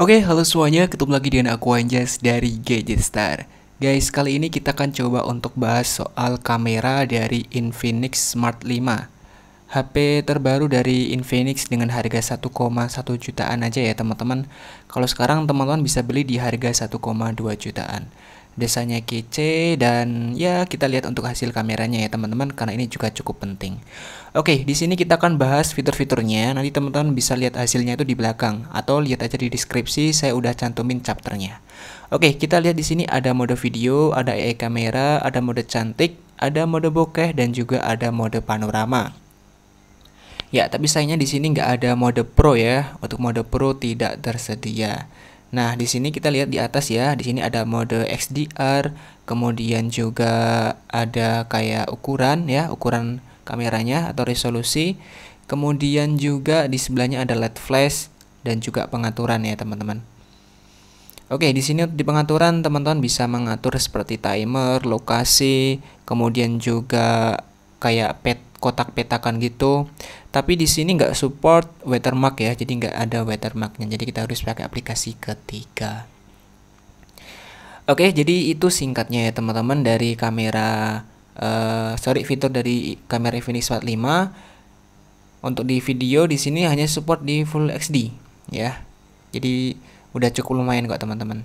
Oke, okay, halo semuanya, ketemu lagi dengan aku Anjas dari Gadget Star. Guys, kali ini kita akan coba untuk bahas soal kamera dari Infinix Smart 5. HP terbaru dari Infinix dengan harga 1,1 jutaan aja ya teman-teman. Kalau sekarang teman-teman bisa beli di harga 1,2 jutaan desanya kece dan ya kita lihat untuk hasil kameranya ya teman-teman karena ini juga cukup penting. Oke, di sini kita akan bahas fitur-fiturnya. Nanti teman-teman bisa lihat hasilnya itu di belakang atau lihat aja di deskripsi saya udah cantumin chapternya. Oke, kita lihat di sini ada mode video, ada AI kamera, ada mode cantik, ada mode bokeh dan juga ada mode panorama. Ya, tapi sayangnya di sini nggak ada mode pro ya. Untuk mode pro tidak tersedia. Nah, di sini kita lihat di atas ya. Di sini ada mode XDR, kemudian juga ada kayak ukuran ya, ukuran kameranya atau resolusi. Kemudian juga di sebelahnya ada LED flash dan juga pengaturan ya, teman-teman. Oke, di sini di pengaturan teman-teman bisa mengatur seperti timer, lokasi, kemudian juga kayak pet kotak petakan gitu tapi di sini nggak support watermark ya jadi nggak ada watermarknya jadi kita harus pakai aplikasi ketiga oke jadi itu singkatnya ya teman-teman dari kamera uh, sorry fitur dari kamera Infinix 45 untuk di video di sini hanya support di Full HD ya jadi udah cukup lumayan kok teman-teman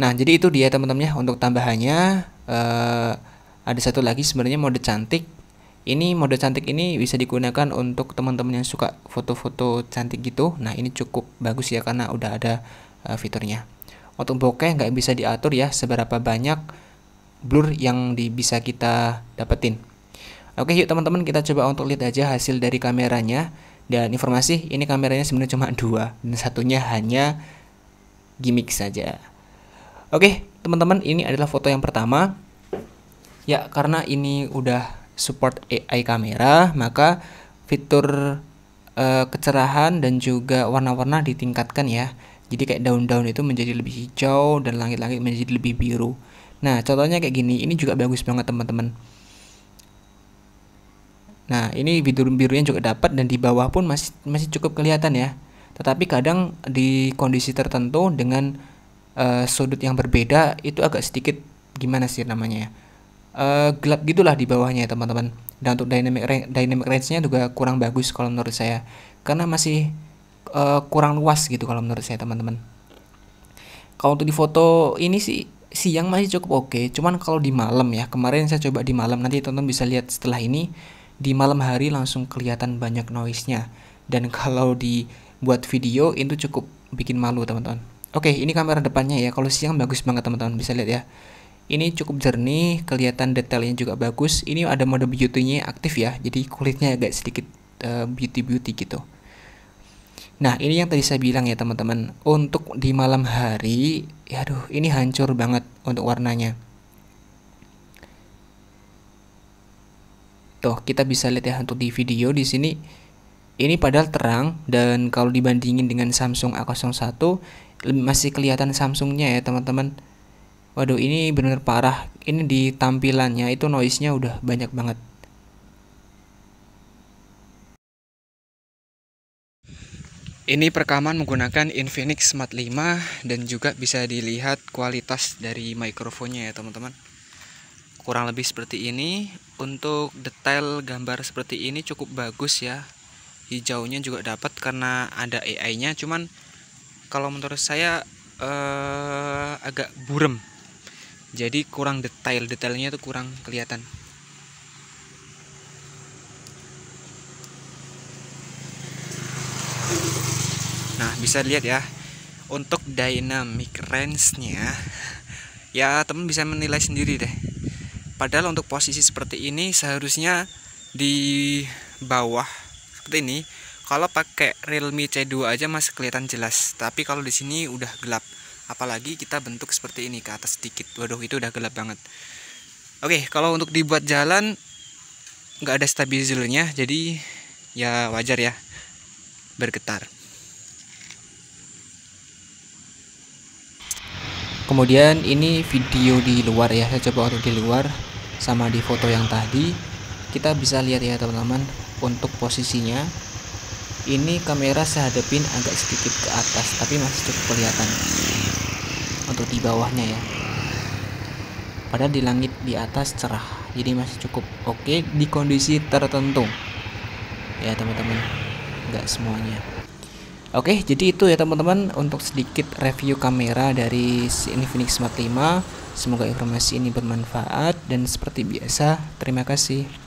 nah jadi itu dia teman-teman ya untuk tambahannya uh, ada satu lagi sebenarnya mode cantik ini mode cantik ini bisa digunakan untuk teman-teman yang suka foto-foto cantik gitu. Nah ini cukup bagus ya karena udah ada uh, fiturnya. Untuk bokeh nggak bisa diatur ya seberapa banyak blur yang di, bisa kita dapetin. Oke yuk teman-teman kita coba untuk lihat aja hasil dari kameranya. Dan informasi ini kameranya sebenarnya cuma dua dan satunya hanya gimmick saja. Oke teman-teman ini adalah foto yang pertama. Ya karena ini udah support AI kamera, maka fitur uh, kecerahan dan juga warna-warna ditingkatkan ya. Jadi kayak daun-daun itu menjadi lebih hijau dan langit-langit menjadi lebih biru. Nah, contohnya kayak gini. Ini juga bagus banget, teman-teman. Nah, ini biru-birunya juga dapat dan di bawah pun masih masih cukup kelihatan ya. Tetapi kadang di kondisi tertentu dengan uh, sudut yang berbeda itu agak sedikit gimana sih namanya ya? uh, gelap gitulah di bawahnya ya, teman-teman dan untuk dynamic range, dynamic range-nya juga kurang bagus kalau menurut saya karena masih uh, kurang luas gitu kalau menurut saya teman-teman kalau untuk di foto ini sih siang masih cukup oke okay. cuman kalau di malam ya kemarin saya coba di malam nanti teman-teman bisa lihat setelah ini di malam hari langsung kelihatan banyak noise-nya dan kalau dibuat video itu cukup bikin malu teman-teman oke okay, ini kamera depannya ya kalau siang bagus banget teman-teman bisa lihat ya ini cukup jernih, kelihatan detailnya juga bagus. Ini ada mode beauty-nya aktif ya, jadi kulitnya agak sedikit eh, beauty-beauty uh, gitu. Nah, ini yang tadi saya bilang ya teman-teman. Untuk di malam hari, ya aduh, ini hancur banget untuk warnanya. Tuh, kita bisa lihat ya untuk di video di sini ini padahal terang dan kalau dibandingin dengan Samsung A01 masih kelihatan Samsungnya ya teman-teman Waduh ini bener parah Ini di tampilannya itu noise-nya udah banyak banget Ini perekaman menggunakan Infinix Smart 5 dan juga bisa dilihat kualitas dari mikrofonnya ya teman-teman. Kurang lebih seperti ini. Untuk detail gambar seperti ini cukup bagus ya. Hijaunya juga dapat karena ada AI-nya. Cuman kalau menurut saya eh, agak burem jadi kurang detail detailnya itu kurang kelihatan nah bisa lihat ya untuk dynamic range nya ya teman bisa menilai sendiri deh padahal untuk posisi seperti ini seharusnya di bawah seperti ini kalau pakai Realme C2 aja masih kelihatan jelas tapi kalau di sini udah gelap apalagi kita bentuk seperti ini ke atas sedikit waduh itu udah gelap banget oke kalau untuk dibuat jalan nggak ada stabilizernya jadi ya wajar ya bergetar kemudian ini video di luar ya saya coba untuk di luar sama di foto yang tadi kita bisa lihat ya teman-teman untuk posisinya ini kamera saya hadapin agak sedikit ke atas tapi masih cukup kelihatan untuk di bawahnya ya padahal di langit di atas cerah jadi masih cukup oke okay, di kondisi tertentu ya teman-teman nggak semuanya oke okay, jadi itu ya teman-teman untuk sedikit review kamera dari si Infinix Smart 5 semoga informasi ini bermanfaat dan seperti biasa terima kasih